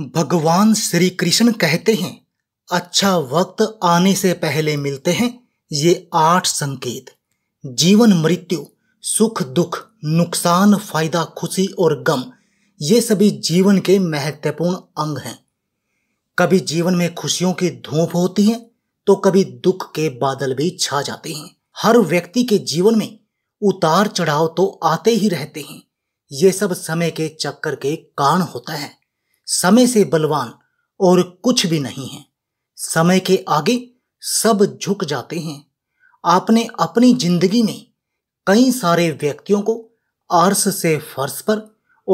भगवान श्री कृष्ण कहते हैं अच्छा वक्त आने से पहले मिलते हैं ये आठ संकेत जीवन मृत्यु सुख दुख नुकसान फायदा खुशी और गम ये सभी जीवन के महत्वपूर्ण अंग हैं कभी जीवन में खुशियों की धूप होती है तो कभी दुख के बादल भी छा जाते हैं हर व्यक्ति के जीवन में उतार चढ़ाव तो आते ही रहते हैं ये सब समय के चक्कर के कारण होता है समय से बलवान और कुछ भी नहीं है समय के आगे सब झुक जाते हैं आपने अपनी जिंदगी में कई सारे व्यक्तियों को आर्स से फर्श पर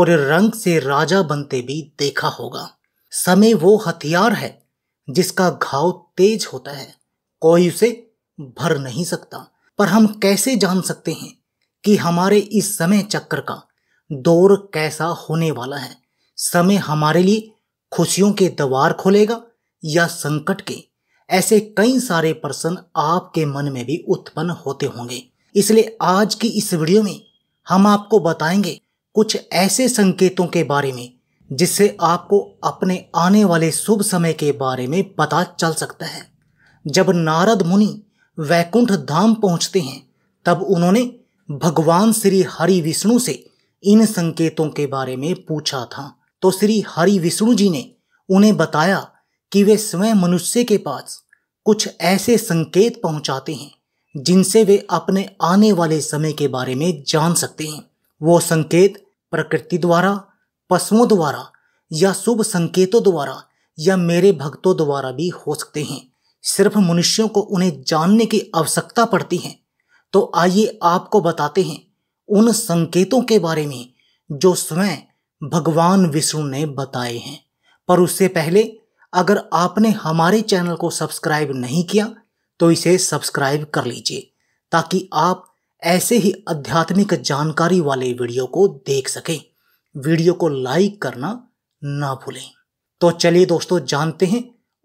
और रंग से राजा बनते भी देखा होगा समय वो हथियार है जिसका घाव तेज होता है कोई उसे भर नहीं सकता पर हम कैसे जान सकते हैं कि हमारे इस समय चक्र का दौर कैसा होने वाला है समय हमारे लिए खुशियों के द्वार खोलेगा या संकट के ऐसे कई सारे प्रश्न आपके मन में भी उत्पन्न होते होंगे इसलिए आज की इस वीडियो में हम आपको बताएंगे कुछ ऐसे संकेतों के बारे में जिससे आपको अपने आने वाले शुभ समय के बारे में पता चल सकता है जब नारद मुनि वैकुंठ धाम पहुंचते हैं तब उन्होंने भगवान श्री हरि विष्णु से इन संकेतों के बारे में पूछा था तो श्री हरि विष्णु जी ने उन्हें बताया कि वे स्वयं मनुष्य के पास कुछ ऐसे संकेत पहुंचाते हैं जिनसे वे अपने आने वाले समय के बारे में जान सकते हैं वो संकेत प्रकृति द्वारा पशुओं द्वारा या शुभ संकेतों द्वारा या मेरे भक्तों द्वारा भी हो सकते हैं सिर्फ मनुष्यों को उन्हें जानने की आवश्यकता पड़ती है तो आइए आपको बताते हैं उन संकेतों के बारे में जो स्वयं भगवान विष्णु ने बताए हैं पर उससे पहले अगर आपने हमारे चैनल को सब्सक्राइब नहीं किया तो इसे सब्सक्राइब कर लीजिए ताकि आप ऐसे ही आध्यात्मिक जानकारी वाले वीडियो को देख सकें वीडियो को लाइक करना ना भूलें तो चलिए दोस्तों जानते हैं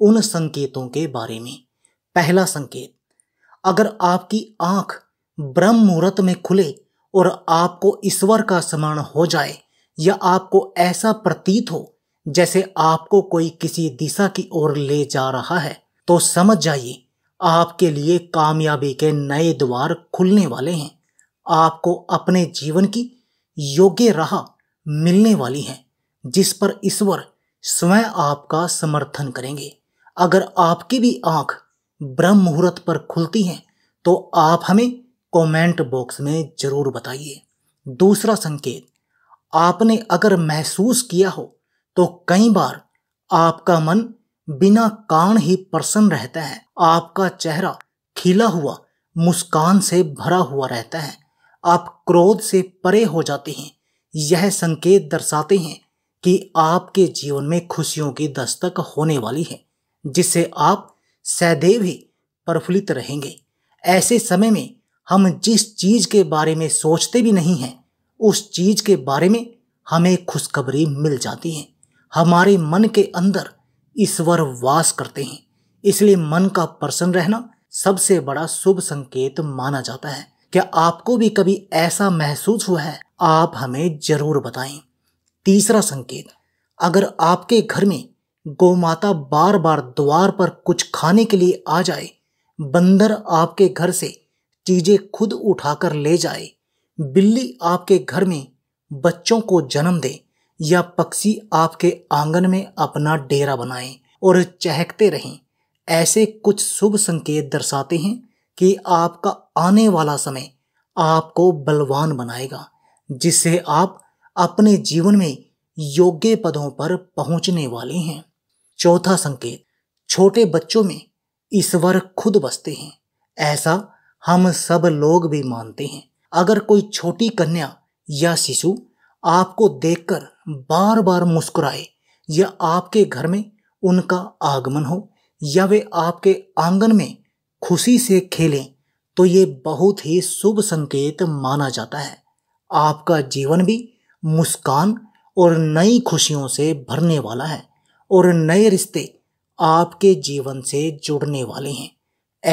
उन संकेतों के बारे में पहला संकेत अगर आपकी आंख ब्रह्म मुहूर्त में खुले और आपको ईश्वर का स्मरण हो जाए या आपको ऐसा प्रतीत हो जैसे आपको कोई किसी दिशा की ओर ले जा रहा है तो समझ जाइए आपके लिए कामयाबी के नए द्वार खुलने वाले हैं आपको अपने जीवन की योग्य राह मिलने वाली है जिस पर ईश्वर स्वयं आपका समर्थन करेंगे अगर आपकी भी आंख ब्रह्म मुहूर्त पर खुलती है तो आप हमें कमेंट बॉक्स में जरूर बताइए दूसरा संकेत आपने अगर महसूस किया हो तो कई बार आपका मन बिना कारण ही प्रसन्न रहता है आपका चेहरा खिला हुआ मुस्कान से भरा हुआ रहता है आप क्रोध से परे हो जाते हैं यह संकेत दर्शाते हैं कि आपके जीवन में खुशियों की दस्तक होने वाली है जिससे आप सदैव ही प्रफुल्लित रहेंगे ऐसे समय में हम जिस चीज के बारे में सोचते भी नहीं हैं उस चीज़ के बारे में हमें खुशखबरी मिल जाती है हमारे मन के अंदर ईश्वर वास करते हैं इसलिए मन का प्रसन्न रहना सबसे बड़ा शुभ संकेत माना जाता है क्या आपको भी कभी ऐसा महसूस हुआ है आप हमें जरूर बताएं तीसरा संकेत अगर आपके घर में गौमाता बार बार द्वार पर कुछ खाने के लिए आ जाए बंदर आपके घर से चीजें खुद उठाकर ले जाए बिल्ली आपके घर में बच्चों को जन्म दे या पक्षी आपके आंगन में अपना डेरा बनाएं और चहकते रहें ऐसे कुछ शुभ संकेत दर्शाते हैं कि आपका आने वाला समय आपको बलवान बनाएगा जिससे आप अपने जीवन में योग्य पदों पर पहुंचने वाले हैं चौथा संकेत छोटे बच्चों में ईश्वर खुद बसते हैं ऐसा हम सब लोग भी मानते हैं अगर कोई छोटी कन्या या शिशु आपको देखकर बार बार मुस्कुराए या आपके घर में उनका आगमन हो या वे आपके आंगन में खुशी से खेलें तो ये बहुत ही शुभ संकेत माना जाता है आपका जीवन भी मुस्कान और नई खुशियों से भरने वाला है और नए रिश्ते आपके जीवन से जुड़ने वाले हैं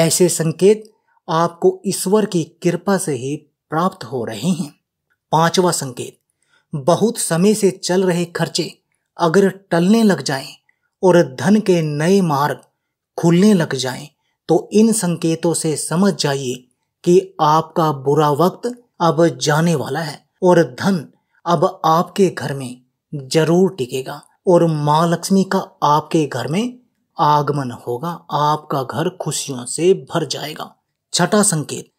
ऐसे संकेत आपको ईश्वर की कृपा से ही प्राप्त हो रहे हैं पांचवा संकेत बहुत समय से चल रहे खर्चे अगर टलने लग जाएं और धन के नए मार्ग खुलने लग जाएं तो इन संकेतों से समझ जाइए कि आपका बुरा वक्त अब जाने वाला है और धन अब आपके घर में जरूर टिकेगा और माँ लक्ष्मी का आपके घर में आगमन होगा आपका घर खुशियों से भर जाएगा छठा संकेत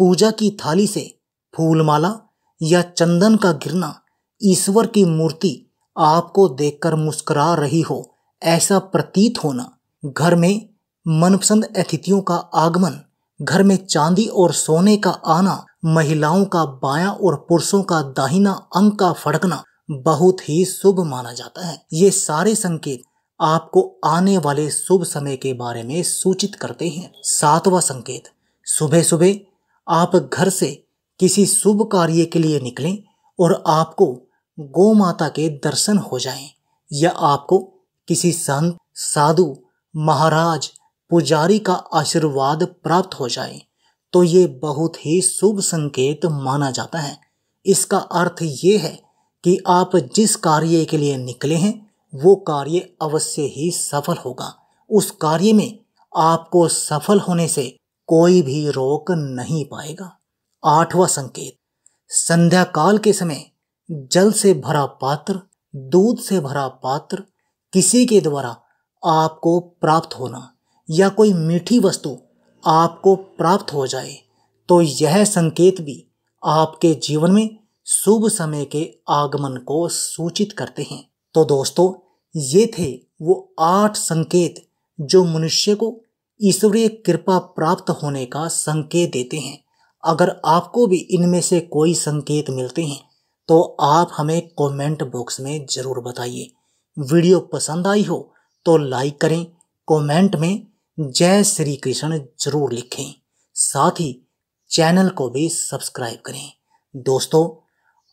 पूजा की थाली से फूलमाला या चंदन का गिरना ईश्वर की मूर्ति आपको देखकर मुस्कुरा रही हो ऐसा प्रतीत होना घर में मनपसंद अतिथियों का आगमन घर में चांदी और सोने का आना महिलाओं का बायां और पुरुषों का दाहिना अंग का फड़कना बहुत ही शुभ माना जाता है ये सारे संकेत आपको आने वाले शुभ समय के बारे में सूचित करते हैं सातवां संकेत सुबह सुबह आप घर से किसी शुभ कार्य के लिए निकलें और आपको गौ माता के दर्शन हो जाएं या आपको किसी संत साधु महाराज पुजारी का आशीर्वाद प्राप्त हो जाए तो ये बहुत ही शुभ संकेत माना जाता है इसका अर्थ ये है कि आप जिस कार्य के लिए निकले हैं वो कार्य अवश्य ही सफल होगा उस कार्य में आपको सफल होने से कोई भी रोक नहीं पाएगा आठवां संकेत संध्या काल के समय जल से भरा पात्र दूध से भरा पात्र किसी के द्वारा आपको प्राप्त होना या कोई मीठी वस्तु आपको प्राप्त हो जाए तो यह संकेत भी आपके जीवन में शुभ समय के आगमन को सूचित करते हैं तो दोस्तों ये थे वो आठ संकेत जो मनुष्य को ईश्वरीय कृपा प्राप्त होने का संकेत देते हैं अगर आपको भी इनमें से कोई संकेत मिलते हैं तो आप हमें कमेंट बॉक्स में ज़रूर बताइए वीडियो पसंद आई हो तो लाइक करें कमेंट में जय श्री कृष्ण जरूर लिखें साथ ही चैनल को भी सब्सक्राइब करें दोस्तों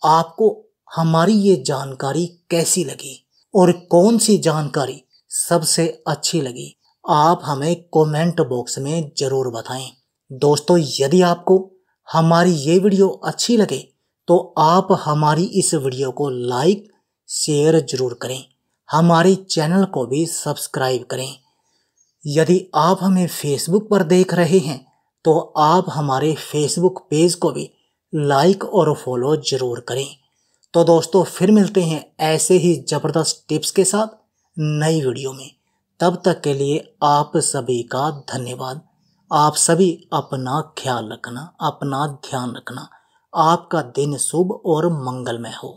आपको हमारी ये जानकारी कैसी लगी और कौन सी जानकारी सबसे अच्छी लगी आप हमें कमेंट बॉक्स में ज़रूर बताएं दोस्तों यदि आपको हमारी ये वीडियो अच्छी लगे तो आप हमारी इस वीडियो को लाइक शेयर ज़रूर करें हमारे चैनल को भी सब्सक्राइब करें यदि आप हमें फेसबुक पर देख रहे हैं तो आप हमारे फेसबुक पेज को भी लाइक और फॉलो ज़रूर करें तो दोस्तों फिर मिलते हैं ऐसे ही ज़बरदस्त टिप्स के साथ नई वीडियो में तब तक के लिए आप सभी का धन्यवाद आप सभी अपना ख्याल रखना अपना ध्यान रखना आपका दिन शुभ और मंगलमय हो